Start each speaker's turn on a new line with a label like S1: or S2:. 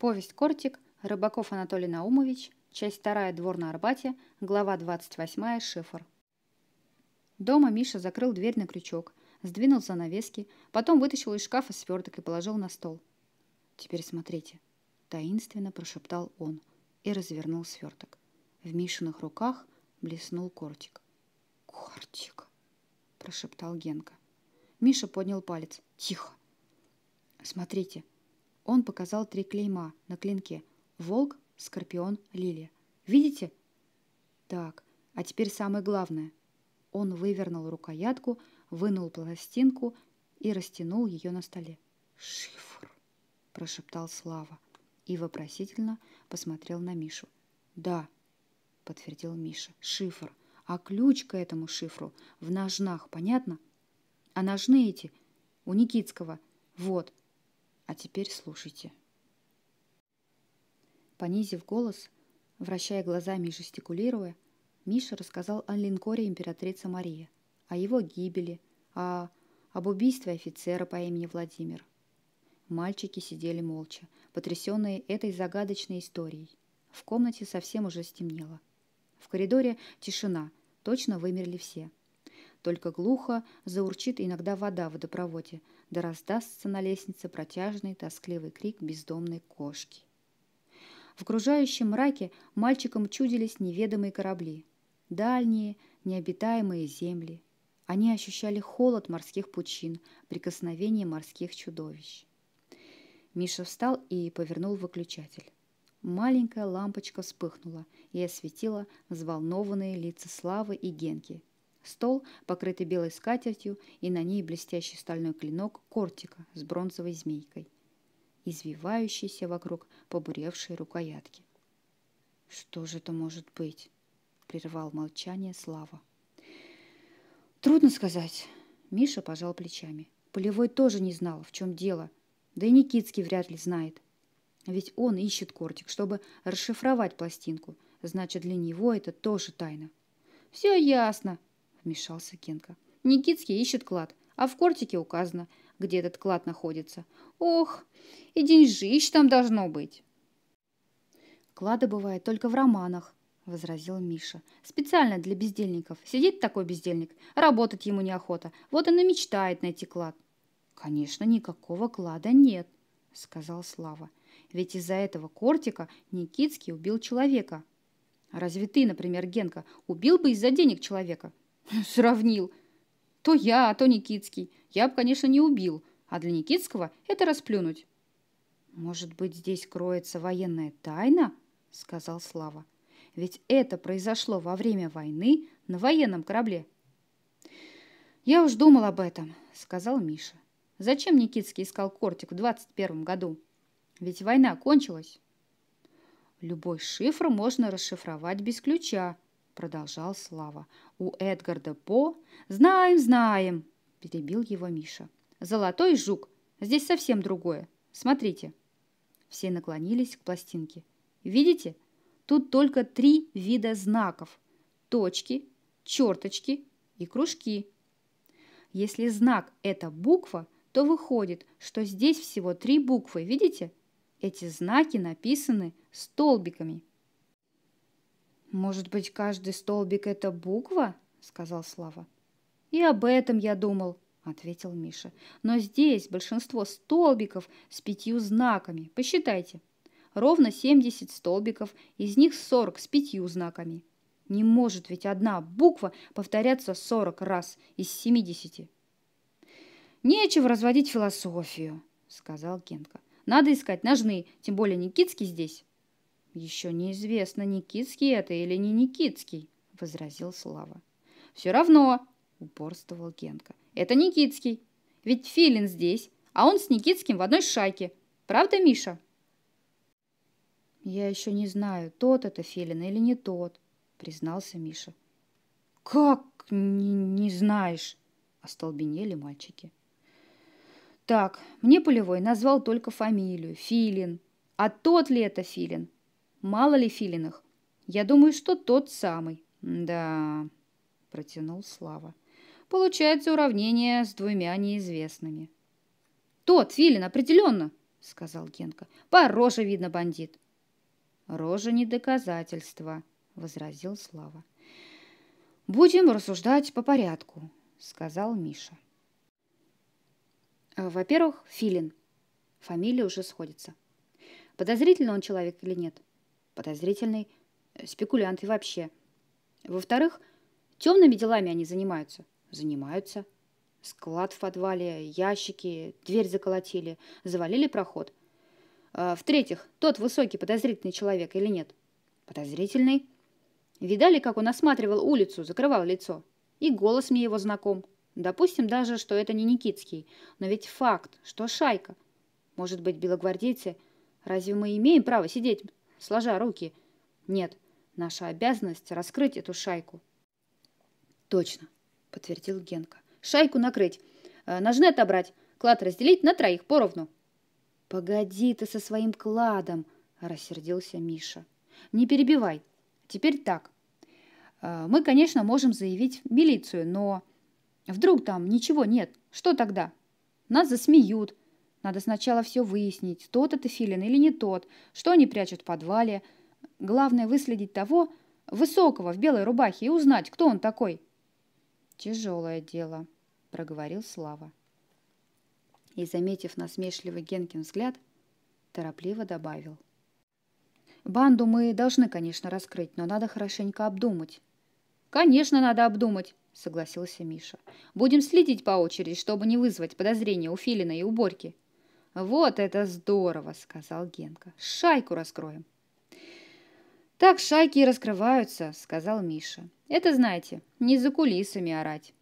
S1: Повесть «Кортик», Рыбаков Анатолий Наумович, часть вторая. «Двор на Арбате», глава 28 «Шифр». Дома Миша закрыл дверь на крючок, сдвинул занавески, потом вытащил из шкафа сверток и положил на стол. «Теперь смотрите», — таинственно прошептал он и развернул сверток. В Мишиных руках блеснул кортик. «Кортик!» — прошептал Генка. Миша поднял палец. «Тихо!» «Смотрите, он показал три клейма на клинке. Волк, скорпион, лилия. Видите? Так, а теперь самое главное. Он вывернул рукоятку, вынул пластинку и растянул ее на столе. «Шифр!» – прошептал Слава и вопросительно посмотрел на Мишу. «Да», – подтвердил Миша, – «шифр. А ключ к этому шифру в ножнах, понятно? А ножны эти у Никитского. Вот, а теперь слушайте. Понизив голос, вращая глазами и жестикулируя, Миша рассказал о линкоре императрица Мария, о его гибели, о... об убийстве офицера по имени Владимир. Мальчики сидели молча, потрясенные этой загадочной историей. В комнате совсем уже стемнело. В коридоре тишина, точно вымерли все – только глухо заурчит иногда вода в водопроводе, да раздастся на лестнице протяжный тоскливый крик бездомной кошки. В окружающем мраке мальчикам чудились неведомые корабли, дальние, необитаемые земли. Они ощущали холод морских пучин, прикосновение морских чудовищ. Миша встал и повернул выключатель. Маленькая лампочка вспыхнула и осветила взволнованные лица Славы и Генки, Стол, покрытый белой скатертью, и на ней блестящий стальной клинок кортика с бронзовой змейкой, извивающийся вокруг побуревшей рукоятки. «Что же это может быть?» — прервал молчание Слава. «Трудно сказать». Миша пожал плечами. Полевой тоже не знал, в чем дело. Да и Никитский вряд ли знает. Ведь он ищет кортик, чтобы расшифровать пластинку. Значит, для него это тоже тайна. «Все ясно», вмешался Генка. Никитский ищет клад, а в кортике указано, где этот клад находится. Ох, и деньжищ там должно быть. Клады бывает только в романах, возразил Миша. Специально для бездельников. Сидит такой бездельник, работать ему неохота. Вот он и мечтает найти клад. Конечно, никакого клада нет, сказал Слава. Ведь из-за этого кортика Никитский убил человека. Разве ты, например, Генка, убил бы из-за денег человека? Сравнил. То я, а то Никитский. Я бы, конечно, не убил, а для Никитского это расплюнуть. Может быть, здесь кроется военная тайна? Сказал Слава. Ведь это произошло во время войны на военном корабле. Я уж думал об этом, сказал Миша. Зачем Никитский искал кортик в 21 году? Ведь война кончилась. Любой шифр можно расшифровать без ключа, – продолжал Слава. «У Эдгарда По...» «Знаем, знаем!» – перебил его Миша. «Золотой жук! Здесь совсем другое. Смотрите!» Все наклонились к пластинке. «Видите? Тут только три вида знаков. Точки, черточки и кружки. Если знак – это буква, то выходит, что здесь всего три буквы, видите? Эти знаки написаны столбиками – «Может быть, каждый столбик — это буква?» — сказал Слава. «И об этом я думал», — ответил Миша. «Но здесь большинство столбиков с пятью знаками. Посчитайте. Ровно 70 столбиков, из них 40 с пятью знаками. Не может ведь одна буква повторяться 40 раз из 70. «Нечего разводить философию», — сказал Генка. «Надо искать ножны, тем более Никитский здесь». «Еще неизвестно, Никитский это или не Никитский», — возразил Слава. «Все равно», — упорствовал Генка, — «это Никитский. Ведь Филин здесь, а он с Никитским в одной шайке. Правда, Миша?» «Я еще не знаю, тот это Филин или не тот», — признался Миша. «Как не, не знаешь?» — остолбенели мальчики. «Так, мне Полевой назвал только фамилию — Филин. А тот ли это Филин? Мало ли филиных. Я думаю, что тот самый. Да, протянул Слава. Получается уравнение с двумя неизвестными. Тот филин, определенно, сказал Генка. По роже видно бандит. Рожа не доказательство, возразил Слава. Будем рассуждать по порядку, сказал Миша. А, во-первых, Филин. Фамилия уже сходится. Подозрительно он человек или нет? подозрительный э, спекулянт и вообще. Во-вторых, темными делами они занимаются. Занимаются. Склад в подвале, ящики, дверь заколотили, завалили проход. А, в-третьих, тот высокий подозрительный человек или нет? Подозрительный. Видали, как он осматривал улицу, закрывал лицо? И голос мне его знаком. Допустим даже, что это не Никитский. Но ведь факт, что шайка. Может быть, белогвардейцы... Разве мы имеем право сидеть сложа руки. Нет, наша обязанность раскрыть эту шайку. Точно, подтвердил Генка. Шайку накрыть, э, ножны отобрать, клад разделить на троих поровну. Погоди ты со своим кладом, рассердился Миша. Не перебивай. Теперь так. Э, мы, конечно, можем заявить в милицию, но вдруг там ничего нет. Что тогда? Нас засмеют, надо сначала все выяснить, тот это Филин или не тот, что они прячут в подвале. Главное выследить того, высокого, в белой рубахе, и узнать, кто он такой. «Тяжелое дело», — проговорил Слава. И, заметив насмешливый Генкин взгляд, торопливо добавил. «Банду мы должны, конечно, раскрыть, но надо хорошенько обдумать». «Конечно, надо обдумать», — согласился Миша. «Будем следить по очереди, чтобы не вызвать подозрения у Филина и у Борьки». «Вот это здорово!» – сказал Генка. «Шайку раскроем!» «Так шайки и раскрываются», – сказал Миша. «Это, знаете, не за кулисами орать.